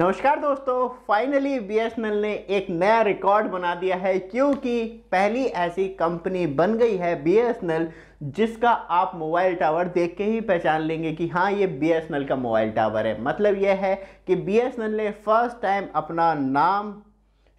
नमस्कार दोस्तों finally BSNL ने एक नया रिकॉर्ड बना दिया है क्योंकि पहली ऐसी कंपनी बन गई है बीएसएनएल जिसका आप मोबाइल टावर देख के ही पहचान लेंगे कि हाँ ये बीएसएनएल का मोबाइल टावर है मतलब यह है कि बीएसएनएल ने फर्स्ट टाइम अपना नाम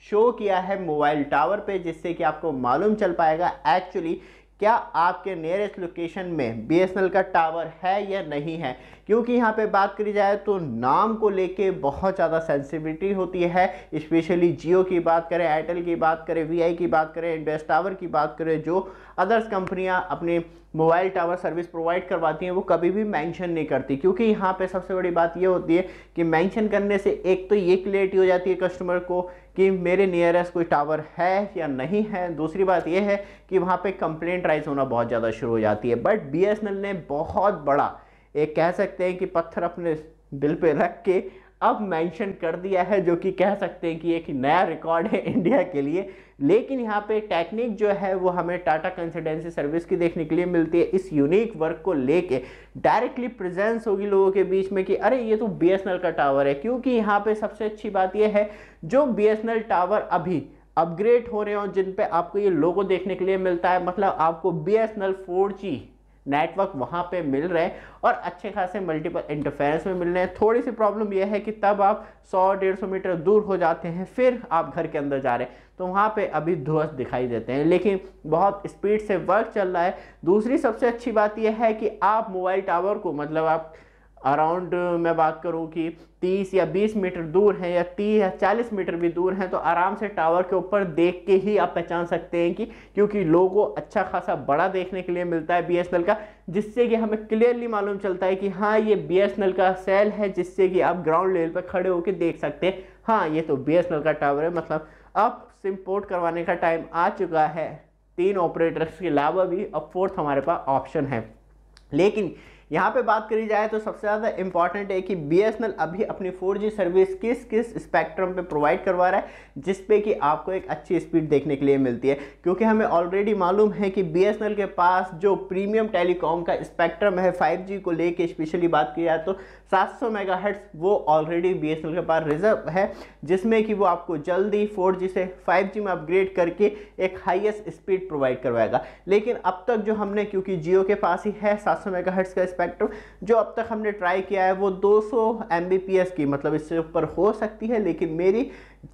शो किया है मोबाइल टावर पे जिससे कि आपको मालूम चल पाएगा एक्चुअली क्या आपके नियरेस्ट लोकेशन में बीएसएनएल का टावर है या नहीं है क्योंकि यहाँ पे बात करी जाए तो नाम को लेके बहुत ज़्यादा सेंसिटिविटी होती है स्पेशली जियो की बात करें एयरटेल की बात करें वीआई की बात करें इंडेस्ट टावर की बात करें जो अदर्स कंपनियाँ अपने मोबाइल टावर सर्विस प्रोवाइड करवाती हैं वो कभी भी मेंशन नहीं करती क्योंकि यहाँ पे सबसे बड़ी बात ये होती है कि मेंशन करने से एक तो ये क्लियरिटी हो जाती है कस्टमर को कि मेरे नियरेस्ट कोई टावर है या नहीं है दूसरी बात यह है कि वहाँ पे कंप्लेंट राइज होना बहुत ज़्यादा शुरू हो जाती है बट बीएसएनएल ने बहुत बड़ा एक कह सकते हैं कि पत्थर अपने दिल पे रख के अब मेंशन कर दिया है जो कि कह सकते हैं कि एक नया रिकॉर्ड है इंडिया के लिए लेकिन यहाँ पे टेक्निक जो है वो हमें टाटा कंसल्टेंसी सर्विस की देखने के लिए मिलती है इस यूनिक वर्क को लेके डायरेक्टली प्रेजेंस होगी लोगों के बीच में कि अरे ये तो बी का टावर है क्योंकि यहाँ पे सबसे अच्छी बात यह है जो बी टावर अभी अपग्रेड हो रहे हो जिन पर आपको ये लोगो देखने के लिए मिलता है मतलब आपको बी एस नेटवर्क वहाँ पे मिल रहे हैं और अच्छे खासे मल्टीपल इंटरफेरेंस में मिल रहे हैं थोड़ी सी प्रॉब्लम यह है कि तब आप 100-150 मीटर दूर हो जाते हैं फिर आप घर के अंदर जा रहे हैं तो वहाँ पे अभी ध्वस्त दिखाई देते हैं लेकिन बहुत स्पीड से वर्क चल रहा है दूसरी सबसे अच्छी बात यह है कि आप मोबाइल टावर को मतलब आप अराउंड मैं बात करूं कि 30 या 20 मीटर दूर हैं या 30 या 40 मीटर भी दूर हैं तो आराम से टावर के ऊपर देख के ही आप पहचान सकते हैं कि क्योंकि लोगों अच्छा खासा बड़ा देखने के लिए मिलता है बीएसएनएल का जिससे कि हमें क्लियरली मालूम चलता है कि हाँ ये बीएसएनएल का सेल है जिससे कि आप ग्राउंड लेवल पर खड़े होकर देख सकते हैं हाँ ये तो बी का टावर है मतलब अब सिम पोर्ट करवाने का टाइम आ चुका है तीन ऑपरेटर्स के अलावा भी अब फोर्थ हमारे पास ऑप्शन है लेकिन यहाँ पे बात करी जाए तो सबसे ज़्यादा इंपॉर्टेंट है कि बी अभी अपनी फोर सर्विस किस किस स्पेक्ट्रम पे प्रोवाइड करवा रहा है जिसपे कि आपको एक अच्छी स्पीड देखने के लिए मिलती है क्योंकि हमें ऑलरेडी मालूम है कि बी के पास जो प्रीमियम टेलीकॉम का स्पेक्ट्रम है फाइव को लेके स्पेशली बात की जाए तो सात सौ वो ऑलरेडी बी के पास रिजर्व है जिसमें कि वो आपको जल्दी फोर से फाइव में अपग्रेड करके एक हाइएस्ट स्पीड प्रोवाइड करवाएगा लेकिन अब तक जो हमने क्योंकि जियो के पास ही है सात सौ का स्पेक्ट्रम जो अब तक हमने ट्राई किया है वो 200 सौ की मतलब इससे ऊपर हो सकती है लेकिन मेरी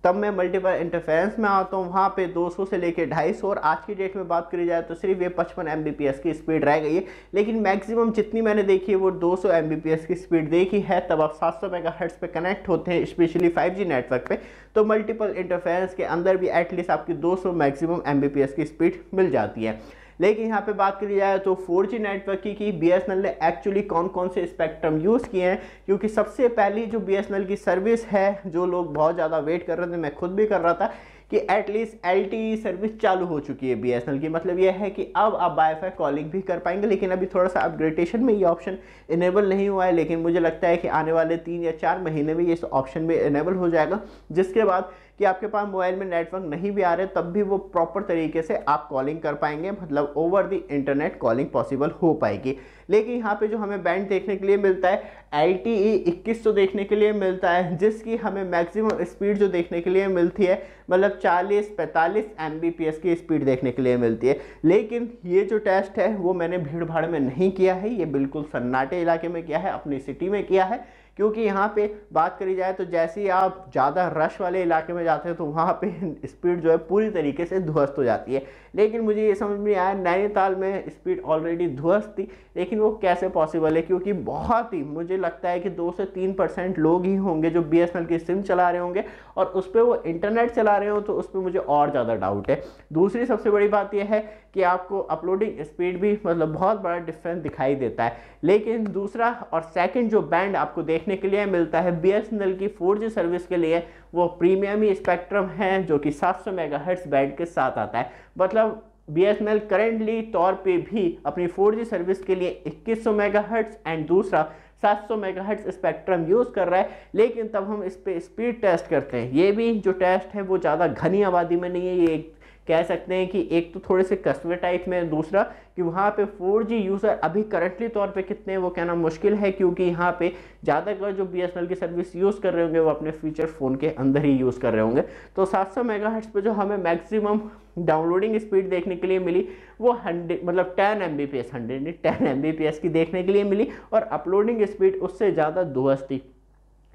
तब मैं मल्टीपल इंटरफेरेंस में आता हूँ वहाँ पे 200 से लेके 250 और आज की डेट में बात करी जाए तो सिर्फ ये 55 एम की स्पीड रह गई है लेकिन मैक्सिमम जितनी मैंने देखी है वो 200 सौ की स्पीड देखी है तब आप 700 सौ पर कनेक्ट होते हैं स्पेशली 5G नेटवर्क पे तो मल्टीपल इंटरफेरेंस के अंदर भी एटलीस्ट आपकी 200 मैक्सिमम एम की स्पीड मिल जाती है लेकिन यहाँ पे बात करी जाए तो फोर नेटवर्क की कि बी ने एक्चुअली कौन कौन से स्पेक्ट्रम यूज़ किए हैं क्योंकि सबसे पहली जो बी की सर्विस है जो लोग बहुत ज़्यादा वेट कर रहे थे मैं खुद भी कर रहा था कि एटलीस्ट एल सर्विस चालू हो चुकी है बी की मतलब यह है कि अब आप वाईफाई कॉलिंग भी कर पाएंगे लेकिन अभी थोड़ा सा अपग्रेडेशन में ये ऑप्शन इनेबल नहीं हुआ है लेकिन मुझे लगता है कि आने वाले तीन या चार महीने में ये ऑप्शन भी इनेबल हो जाएगा जिसके बाद कि आपके पास मोबाइल में नेटवर्क नहीं भी आ रहे तब भी वो प्रॉपर तरीके से आप कॉलिंग कर पाएंगे मतलब over the internet calling possible हो पाएगी लेकिन यहाँ पे जो हमें बैंड देखने के लिए मिलता है एल टी ई इक्कीस सौ देखने के लिए मिलता है जिसकी हमें मैक्सिमम स्पीड जो देखने के लिए मिलती है मतलब 40 45 एम की स्पीड देखने के लिए मिलती है लेकिन ये जो टेस्ट है वो मैंने भीड़ भाड़ में नहीं किया है ये बिल्कुल सन्नाटे इलाके में किया है अपनी सिटी में किया है क्योंकि यहाँ पे बात करी जाए तो जैसे ही आप ज़्यादा रश वाले इलाके में जाते हैं तो वहाँ पे स्पीड जो है पूरी तरीके से ध्वस्त हो जाती है लेकिन मुझे ये समझ में आया नैनीताल में स्पीड ऑलरेडी ध्वस्त थी लेकिन वो कैसे पॉसिबल है क्योंकि बहुत ही मुझे लगता है कि दो से तीन परसेंट लोग ही होंगे जो बी की सिम चला रहे होंगे और उस पर वो इंटरनेट चला रहे हो तो उस पर मुझे और ज़्यादा डाउट है दूसरी सबसे बड़ी बात यह है कि आपको अपलोडिंग स्पीड भी मतलब बहुत बड़ा डिफरेंस दिखाई देता है लेकिन दूसरा और सेकंड जो बैंड आपको देखने के लिए मिलता है बी की फोर सर्विस के लिए वो प्रीमियम ही स्पेक्ट्रम है जो कि 700 सौ बैंड के साथ आता है मतलब बी एस करेंटली तौर पे भी अपनी 4G सर्विस के लिए 2100 सौ एंड दूसरा 700 मेगाहर्ट्ज स्पेक्ट्रम यूज़ कर रहा है लेकिन तब हम इस पर स्पीड टेस्ट करते हैं ये भी जो टेस्ट है वो ज़्यादा घनी आबादी में नहीं है ये एक कह सकते हैं कि एक तो थोड़े से कस्बे टाइप में दूसरा कि वहाँ पे 4G यूज़र अभी करंटली तौर पे कितने हैं वो कहना मुश्किल है क्योंकि यहाँ पे ज़्यादातर जो बी की सर्विस यूज़ कर रहे होंगे वो अपने फीचर फ़ोन के अंदर ही यूज़ कर रहे होंगे तो 700 सौ मेगा पे जो हमें मैक्सिमम डाउनलोडिंग स्पीड देखने के लिए मिली वो हंड्रेड मतलब ten M B P S hundred ten M B P S की देखने के लिए मिली और अपलोडिंग स्पीड उससे ज़्यादा दुहस थी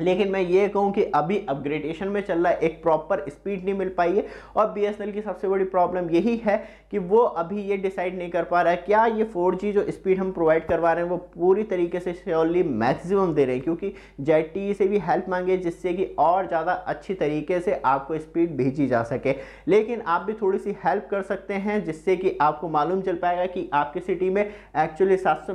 लेकिन मैं ये कहूँ कि अभी अपग्रेडेशन में चल रहा है एक प्रॉपर स्पीड नहीं मिल पाई है और बी की सबसे बड़ी प्रॉब्लम यही है कि वो अभी ये डिसाइड नहीं कर पा रहा है क्या ये 4G जो स्पीड हम प्रोवाइड करवा रहे हैं वो पूरी तरीके से श्योरली मैक्सिमम दे रहे हैं क्योंकि जेट e से भी हेल्प मांगे जिससे कि और ज़्यादा अच्छी तरीके से आपको स्पीड भेजी जा सके लेकिन आप भी थोड़ी सी हेल्प कर सकते हैं जिससे कि आपको मालूम चल पाएगा कि आपकी सिटी में एक्चुअली सात सौ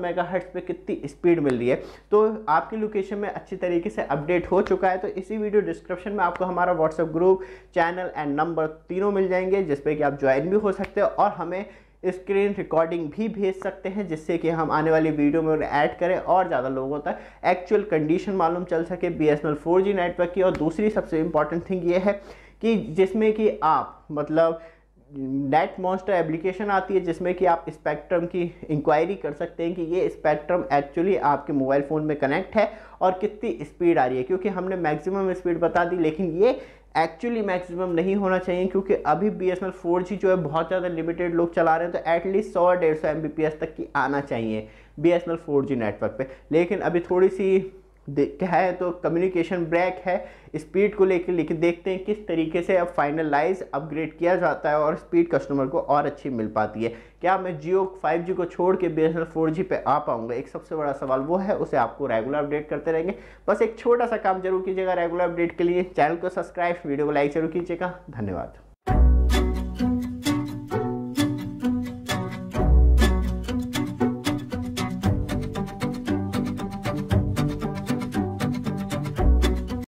पे कितनी स्पीड मिल रही है तो आपकी लोकेशन में अच्छी तरीके से अपडेट अपडेट हो चुका है तो इसी वीडियो डिस्क्रिप्शन में आपको हमारा WhatsApp group channel and number तीनों मिल जाएंगे जिसपे कि आप ज्वाइन भी हो सकते हो और हमें स्क्रीन रिकॉर्डिंग भी भेज सकते हैं जिससे कि हम आने वाली वीडियो में उन्हें ऐड करें और ज़्यादा लोगों तक एक्चुअल कंडीशन मालूम चल सके बी एस नेटवर्क की और दूसरी सबसे इंपॉर्टेंट थिंग ये है कि जिसमें कि आप मतलब नेट मॉन्स्टर एप्लीकेशन आती है जिसमें कि आप स्पेक्ट्रम की इंक्वायरी कर सकते हैं कि ये स्पेक्ट्रम एक्चुअली आपके मोबाइल फ़ोन में कनेक्ट है और कितनी स्पीड आ रही है क्योंकि हमने मैक्सिमम स्पीड बता दी लेकिन ये एक्चुअली मैक्सिमम नहीं होना चाहिए क्योंकि अभी बी एस जो है बहुत ज़्यादा लिमिटेड लोग चला रहे हैं तो एटलीस्ट सौ डेढ़ सौ एम तक की आना चाहिए बी एस नेटवर्क पर लेकिन अभी थोड़ी सी क्या है तो कम्युनिकेशन ब्रेक है स्पीड को लेकर लेके देखते हैं किस तरीके से अब फाइनलाइज अपग्रेड किया जाता है और स्पीड कस्टमर को और अच्छी मिल पाती है क्या मैं जियो 5G को छोड़ के बी एस एल पे आ पाऊंगा एक सबसे बड़ा सवाल वो है उसे आपको रेगुलर अपडेट करते रहेंगे बस एक छोटा सा काम जरूर कीजिएगा रेगुलर अपडेट के लिए चैनल को सब्सक्राइब वीडियो को लाइक जरूर कीजिएगा धन्यवाद